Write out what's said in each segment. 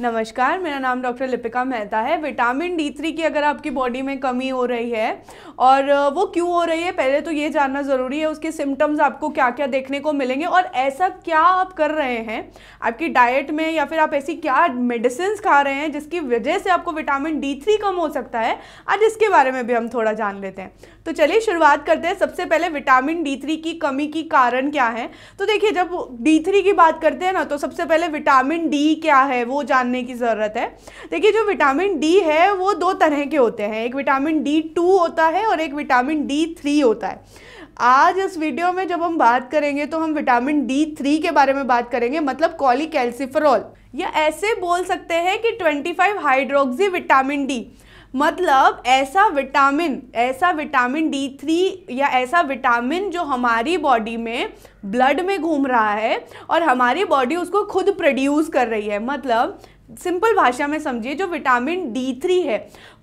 नमस्कार मेरा नाम डॉक्टर लिपिका मेहता है विटामिन डी थ्री की अगर आपकी बॉडी में कमी हो रही है और वो क्यों हो रही है पहले तो ये जानना ज़रूरी है उसके सिम्टम्स आपको क्या क्या देखने को मिलेंगे और ऐसा क्या आप कर रहे हैं आपकी डाइट में या फिर आप ऐसी क्या मेडिसिन खा रहे हैं जिसकी वजह से आपको विटामिन डी थ्री कम हो सकता है आज इसके बारे में भी हम थोड़ा जान लेते हैं तो चलिए शुरुआत करते हैं सबसे पहले विटामिन डी थ्री की कमी की कारण क्या है तो देखिए जब डी थ्री की बात करते हैं ना तो सबसे पहले विटामिन डी क्या है वो जानने की ज़रूरत है देखिए जो विटामिन डी है वो दो तरह के होते हैं एक विटामिन डी टू होता है और एक विटामिन डी थ्री होता है आज इस वीडियो में जब हम बात करेंगे तो हम विटामिन डी थ्री के बारे में बात करेंगे मतलब कॉली कैल्सिफरॉल या ऐसे बोल सकते हैं कि 25 हाइड्रोक्सी विटामिन डी मतलब ऐसा विटामिन ऐसा विटामिन डी थ्री या ऐसा विटामिन जो हमारी बॉडी में ब्लड में घूम रहा है और हमारी बॉडी उसको खुद प्रोड्यूस कर रही है मतलब सिंपल भाषा में समझिए जो विटामिन डी थ्री है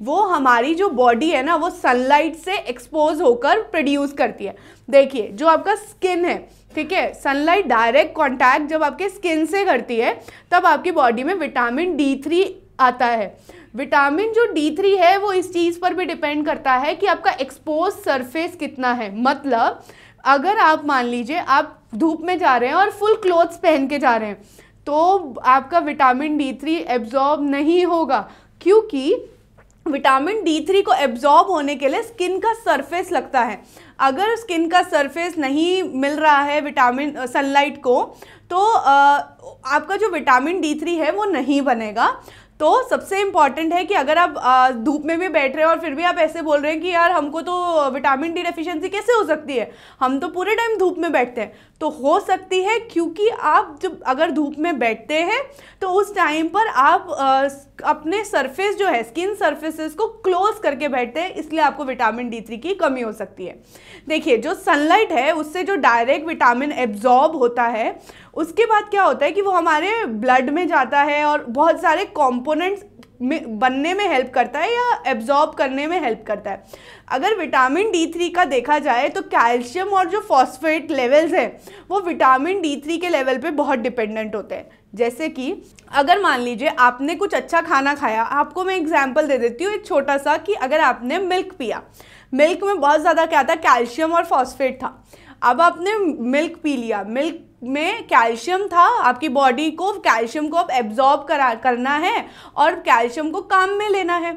वो हमारी जो बॉडी है ना वो सनलाइट से एक्सपोज होकर प्रोड्यूस करती है देखिए जो आपका स्किन है ठीक है सनलाइट डायरेक्ट कॉन्टैक्ट जब आपके स्किन से करती है तब आपकी बॉडी में विटामिन डी थ्री आता है विटामिन जो डी थ्री है वो इस चीज़ पर भी डिपेंड करता है कि आपका एक्सपोज सरफेस कितना है मतलब अगर आप मान लीजिए आप धूप में जा रहे हैं और फुल क्लोथ्स पहन के जा रहे हैं तो आपका विटामिन डी थ्री एब्जॉर्ब नहीं होगा क्योंकि विटामिन डी थ्री को एब्जॉर्ब होने के लिए स्किन का सरफेस लगता है अगर स्किन का सरफेस नहीं मिल रहा है विटामिन सनलाइट को तो आ, आपका जो विटामिन डी थ्री है वो नहीं बनेगा तो सबसे इम्पॉर्टेंट है कि अगर आप धूप में भी बैठ रहे हो और फिर भी आप ऐसे बोल रहे हैं कि यार हमको तो विटामिन डी डेफिशिएंसी कैसे हो सकती है हम तो पूरे टाइम धूप में बैठते हैं तो हो सकती है क्योंकि आप जब अगर धूप में बैठते हैं तो उस टाइम पर आप आ, अपने सरफेस जो है स्किन सर्फेसिस को क्लोज करके बैठते हैं इसलिए आपको विटामिन डी थ्री की कमी हो सकती है देखिए जो सनलाइट है उससे जो डायरेक्ट विटामिन एब्जॉर्ब होता है उसके बाद क्या होता है कि वो हमारे ब्लड में जाता है और बहुत सारे कॉम्पोनेंट्स में बनने में हेल्प करता है या एब्जॉर्ब करने में हेल्प करता है अगर विटामिन डी थ्री का देखा जाए तो कैल्शियम और जो फॉस्फेट लेवल्स हैं वो विटामिन डी थ्री के लेवल पे बहुत डिपेंडेंट होते हैं जैसे कि अगर मान लीजिए आपने कुछ अच्छा खाना खाया आपको मैं एग्जाम्पल दे देती हूँ एक छोटा सा कि अगर आपने मिल्क पिया मिल्क में बहुत ज़्यादा क्या था कैल्शियम और फॉस्फेट था अब आपने मिल्क पी लिया मिल्क में कैल्शियम था आपकी बॉडी को कैल्शियम को आप एब्जॉर्ब करा करना है और कैल्शियम को काम में लेना है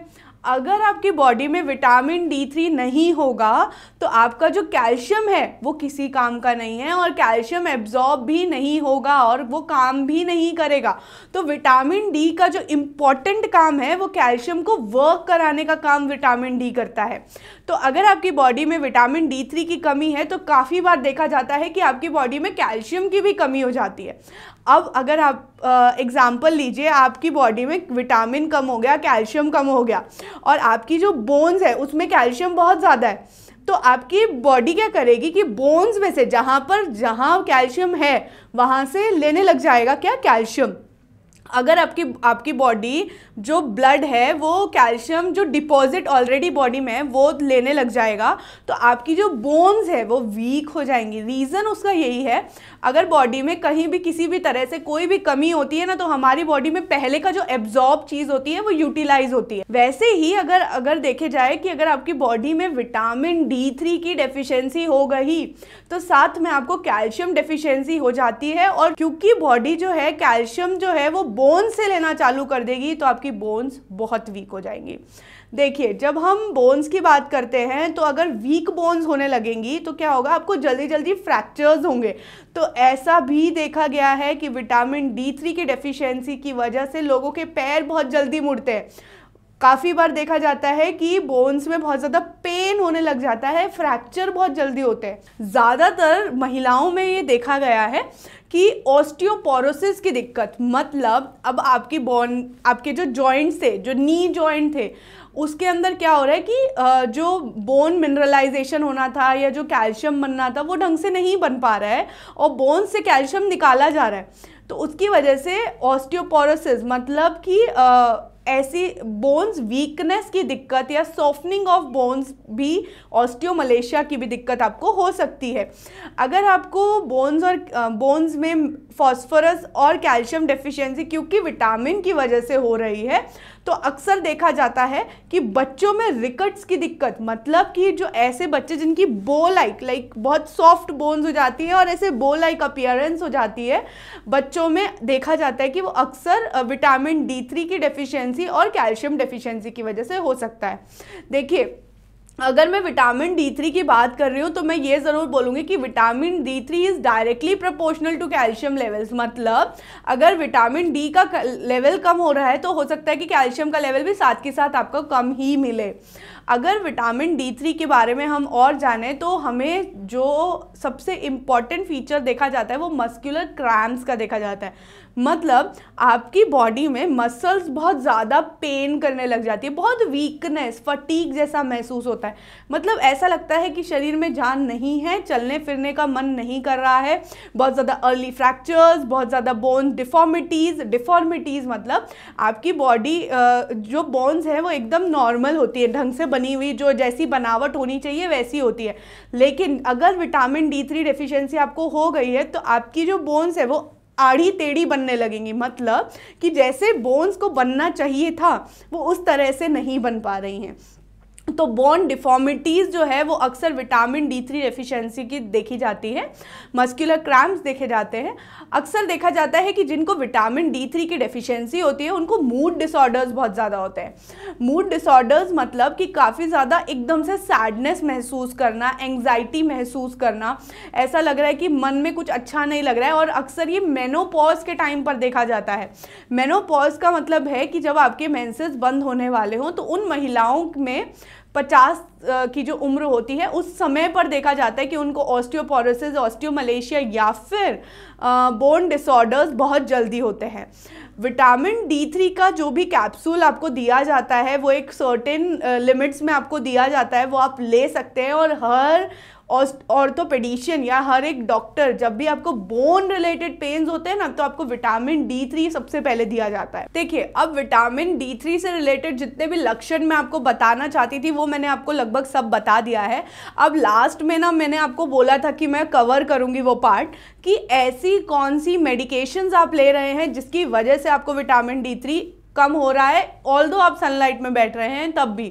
अगर आपकी बॉडी में विटामिन डी थ्री नहीं होगा तो आपका जो कैल्शियम है वो किसी काम का नहीं है और कैल्शियम एब्जॉर्ब भी नहीं होगा और वो काम भी नहीं करेगा तो विटामिन डी का जो इम्पॉर्टेंट काम है वो कैल्शियम को वर्क कराने का काम विटामिन डी करता है तो अगर आपकी बॉडी में विटामिन डी थ्री की कमी है तो काफ़ी बार देखा जाता है कि आपकी बॉडी में कैल्शियम की भी कमी हो जाती है अब अगर आप एग्ज़ाम्पल लीजिए आपकी बॉडी में विटामिन कम हो गया कैल्शियम कम हो गया और आपकी जो बोन्स है उसमें कैल्शियम बहुत ज़्यादा है तो आपकी बॉडी क्या करेगी कि बोन्स में से जहाँ पर जहाँ कैल्शियम है वहाँ से लेने लग जाएगा क्या कैल्शियम अगर आपकी आपकी बॉडी जो ब्लड है वो कैल्शियम जो डिपॉजिट ऑलरेडी बॉडी में है वो लेने लग जाएगा तो आपकी जो बोन्स है वो वीक हो जाएंगी रीज़न उसका यही है अगर बॉडी में कहीं भी किसी भी तरह से कोई भी कमी होती है ना तो हमारी बॉडी में पहले का जो एब्जॉर्ब चीज़ होती है वो यूटिलाइज होती है वैसे ही अगर अगर देखे जाए कि अगर आपकी बॉडी में विटामिन डी थ्री की डेफिशेंसी हो गई तो साथ में आपको कैल्शियम डेफिशेंसी हो जाती है और क्योंकि बॉडी जो है कैल्शियम जो है वो बोन्स से लेना चालू कर देगी तो आपकी बोन्स बहुत वीक हो जाएंगी देखिए जब हम बोन्स की बात करते हैं तो अगर वीक बोन्स होने लगेंगी तो क्या होगा आपको जल्दी जल्दी फ्रैक्चर्स होंगे तो ऐसा भी देखा गया है कि विटामिन डी थ्री की डेफिशिएंसी की वजह से लोगों के पैर बहुत जल्दी मुड़ते हैं काफ़ी बार देखा जाता है कि बोन्स में बहुत ज़्यादा पेन होने लग जाता है फ्रैक्चर बहुत जल्दी होते हैं ज़्यादातर महिलाओं में ये देखा गया है कि ऑस्टियोपोरोसिस की दिक्कत मतलब अब आपकी बोन आपके जो जॉइंट थे जो नी जॉइंट थे उसके अंदर क्या हो रहा है कि जो बोन मिनरलाइजेशन होना था या जो कैल्शियम बनना था वो ढंग से नहीं बन पा रहा है और बोन से कैल्शियम निकाला जा रहा है तो उसकी वजह से ऑस्टियोपोरोसिस मतलब कि ऐसी बोन्स वीकनेस की दिक्कत या सॉफ्टनिंग ऑफ बोन्स भी ऑस्टियोमलेशिया की भी दिक्कत आपको हो सकती है अगर आपको बोन्स और बोन्स में फॉस्फोरस और कैल्शियम डेफिशिएंसी क्योंकि विटामिन की वजह से हो रही है तो अक्सर देखा जाता है कि बच्चों में रिकट्स की दिक्कत मतलब कि जो ऐसे बच्चे जिनकी बो लाइक लाइक बहुत सॉफ्ट बोन्स हो जाती है और ऐसे बो लाइक अपियरेंस हो जाती है बच्चों में देखा जाता है कि वो अक्सर विटामिन डी थ्री की डेफिशिएंसी और कैल्शियम डेफिशिएंसी की वजह से हो सकता है देखिए अगर मैं विटामिन डी थ्री की बात कर रही हूँ तो मैं ये ज़रूर बोलूँगी कि vitamin D three is directly proportional to calcium levels मतलब अगर विटामिन डी का लेवल कम हो रहा है तो हो सकता है कि कैल्शियम का लेवल भी साथ के साथ आपको कम ही मिले अगर विटामिन डी थ्री के बारे में हम और जाने तो हमें जो सबसे इम्पॉर्टेंट फीचर देखा जाता है वो मस्कुलर क्रैम्स का देखा जाता है मतलब आपकी बॉडी में मसल्स बहुत ज़्यादा पेन करने लग जाती है बहुत वीकनेस फटीक जैसा महसूस होता है मतलब ऐसा लगता है कि शरीर में जान नहीं है चलने फिरने का मन नहीं कर रहा है बहुत ज़्यादा अर्ली फ्रैक्चर्स बहुत ज़्यादा बोन्स डिफॉर्मिटीज़ डिफॉर्मिटीज़ मतलब आपकी बॉडी जो बोन्स हैं वो एकदम नॉर्मल होती है ढंग से बनी हुई जो जैसी बनावट होनी चाहिए वैसी होती है लेकिन अगर विटामिन डी थ्री डिफिशियंसी आपको हो गई है तो आपकी जो बोन्स है वो आड़ी टेढ़ी बनने लगेंगी मतलब कि जैसे बोन्स को बनना चाहिए था वो उस तरह से नहीं बन पा रही हैं तो बोन डिफॉर्मिटीज़ जो है वो अक्सर विटामिन डी थ्री डेफिशेंसी की देखी जाती है मस्कुलर क्रैम्प्स देखे जाते हैं अक्सर देखा जाता है कि जिनको विटामिन डी थ्री की डेफिशिएंसी होती है उनको मूड डिसऑर्डर्स बहुत ज़्यादा होते हैं मूड डिसऑर्डर्स मतलब कि काफ़ी ज़्यादा एकदम से सैडनेस महसूस करना एंग्जाइटी महसूस करना ऐसा लग रहा है कि मन में कुछ अच्छा नहीं लग रहा है और अक्सर ये मेनोपॉज के टाइम पर देखा जाता है मेनोपॉज का मतलब है कि जब आपके मैंसेज बंद होने वाले हों तो उन महिलाओं में पचास की जो उम्र होती है उस समय पर देखा जाता है कि उनको ऑस्टियोपोरोसिस ऑस्टियोमलेशिया या फिर बोन डिसऑर्डर्स बहुत जल्दी होते हैं विटामिन डी थ्री का जो भी कैप्सूल आपको दिया जाता है वो एक सर्टेन लिमिट्स में आपको दिया जाता है वो आप ले सकते हैं और हर ऑर्थोपेडिशियन या हर एक डॉक्टर जब भी आपको बोन रिलेटेड पेन होते हैं ना तो आपको विटामिन डी थ्री सबसे पहले दिया जाता है देखिए अब विटामिन डी थ्री से रिलेटेड जितने भी लक्षण मैं आपको बताना चाहती थी वो मैंने आपको लगभग सब बता दिया है अब लास्ट में ना मैंने आपको बोला था कि मैं कवर करूँगी वो पार्ट कि ऐसी कौन सी मेडिकेशंस आप ले रहे हैं जिसकी वजह से आपको विटामिन डी थ्री कम हो रहा है ऑल दो आप सनलाइट में बैठ रहे हैं तब भी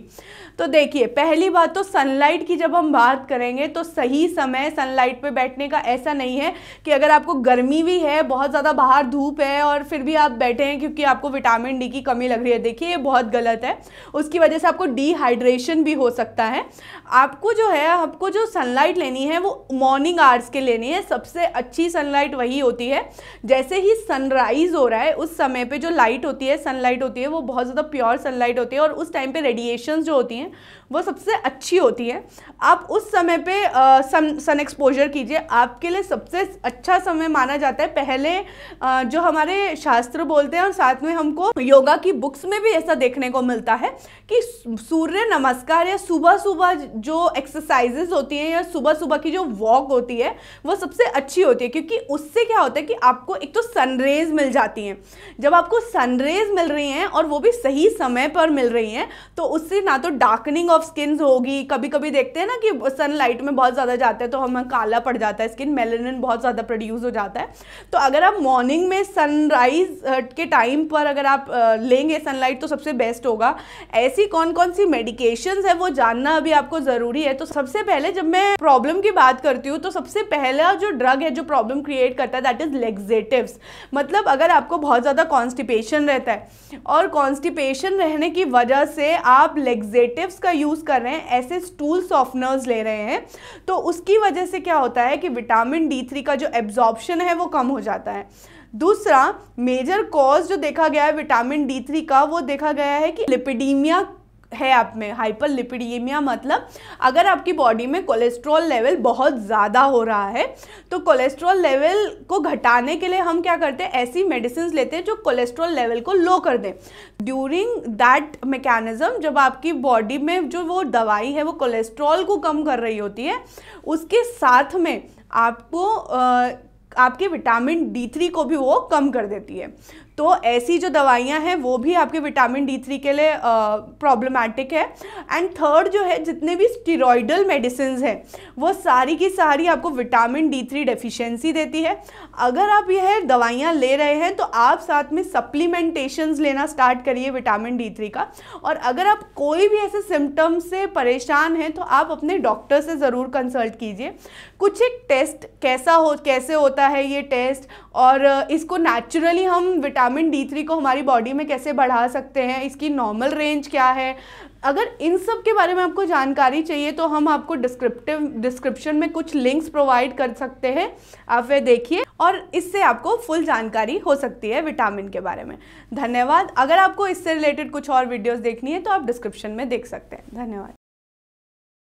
तो देखिए पहली बात तो सनलाइट की जब हम बात करेंगे तो सही समय सनलाइट पे बैठने का ऐसा नहीं है कि अगर आपको गर्मी भी है बहुत ज़्यादा बाहर धूप है और फिर भी आप बैठे हैं क्योंकि आपको विटामिन डी की कमी लग रही है देखिए ये बहुत गलत है उसकी वजह से आपको डिहाइड्रेशन भी हो सकता है आपको जो है आपको जो सनलाइट लेनी है वो मॉर्निंग आवर्स के लेनी है सबसे अच्छी सनलाइट वही होती है जैसे ही सनराइज़ हो रहा है उस समय पर जो लाइट होती है सनलाइट सनलाइट होती है वो बहुत ज़्यादा प्योर सनलाइट होती है और उस टाइम पे रेडिएशन जो होती हैं वो सबसे अच्छी होती है आप उस समय पे सन सन एक्सपोजर कीजिए आपके लिए सबसे अच्छा समय माना जाता है पहले आ, जो हमारे शास्त्र बोलते हैं और साथ में हमको योगा की बुक्स में भी ऐसा देखने को मिलता है कि सूर्य नमस्कार या सुबह सुबह जो एक्सरसाइजेज होती हैं या सुबह सुबह की जो वॉक होती है वो सबसे अच्छी होती है क्योंकि उससे क्या होता है कि आपको एक तो सनरेज मिल जाती हैं जब आपको सनरेज मिल रही हैं और वो भी सही समय पर मिल रही हैं तो उससे ना तो डार्कनिंग ऑफ स्किन होगी कभी कभी देखते हैं ना कि सनलाइट में बहुत ज़्यादा जाते हैं तो हमें काला पड़ जाता है स्किन मेलेनिन बहुत ज़्यादा प्रोड्यूस हो जाता है तो अगर आप मॉर्निंग में सनराइज के टाइम पर अगर आप लेंगे सनलाइट तो सबसे बेस्ट होगा ऐसी कौन कौन सी मेडिकेशन है वो जानना अभी आपको ज़रूरी है तो सबसे पहले जब मैं प्रॉब्लम की बात करती हूँ तो सबसे पहला जो ड्रग है जो प्रॉब्लम क्रिएट करता है दैट इज़ लेग्जेटिव्स मतलब अगर आपको बहुत ज़्यादा कॉन्स्टिपेशन रहता है और कॉन्स्टिपेशन रहने की वजह से आप लेग्जेटिव्स का यूज़ कर रहे हैं ऐसे स्टूल सॉफ्टनर्स ले रहे हैं तो उसकी वजह से क्या होता है कि विटामिन डी थ्री का जो एब्जॉर्बशन है वो कम हो जाता है दूसरा मेजर कॉज जो देखा गया है विटामिन डी थ्री का वो देखा गया है कि लिपिडीमिया है आप में हाइपरलिपिडीमिया मतलब अगर आपकी बॉडी में कोलेस्ट्रॉल लेवल बहुत ज़्यादा हो रहा है तो कोलेस्ट्रॉल लेवल को घटाने के लिए हम क्या करते हैं ऐसी मेडिसिन लेते हैं जो कोलेस्ट्रॉल लेवल को लो कर दें ड्यूरिंग दैट मेकेनिज़म जब आपकी बॉडी में जो वो दवाई है वो कोलेस्ट्रॉल को कम कर रही होती है उसके साथ में आपको आ, आपके विटामिन डी थ्री को भी वो कम कर देती है तो ऐसी जो दवाइयाँ हैं वो भी आपके विटामिन डी थ्री के लिए प्रॉब्लमेटिक है एंड थर्ड जो है जितने भी स्टीरोडल मेडिसिन हैं वो सारी की सारी आपको विटामिन डी थ्री डेफिशेंसी देती है अगर आप यह दवाइयाँ ले रहे हैं तो आप साथ में सप्लीमेंटेशन लेना स्टार्ट करिए विटामिन डी थ्री का और अगर आप कोई भी ऐसे सिम्टम्स से परेशान हैं तो आप अपने डॉक्टर से ज़रूर कंसल्ट कीजिए कुछ एक टेस्ट कैसा हो कैसे होता है ये टेस्ट और इसको नेचुरली हम विटामिन विटामिन डी थ्री को हमारी बॉडी में कैसे बढ़ा सकते हैं इसकी नॉर्मल रेंज क्या है अगर इन सब के बारे में आपको जानकारी चाहिए तो हम आपको डिस्क्रिप्टिव डिस्क्रिप्शन में कुछ लिंक्स प्रोवाइड कर सकते हैं आप वे देखिए और इससे आपको फुल जानकारी हो सकती है विटामिन के बारे में धन्यवाद अगर आपको इससे रिलेटेड कुछ और वीडियोस देखनी है तो आप डिस्क्रिप्शन में देख सकते हैं धन्यवाद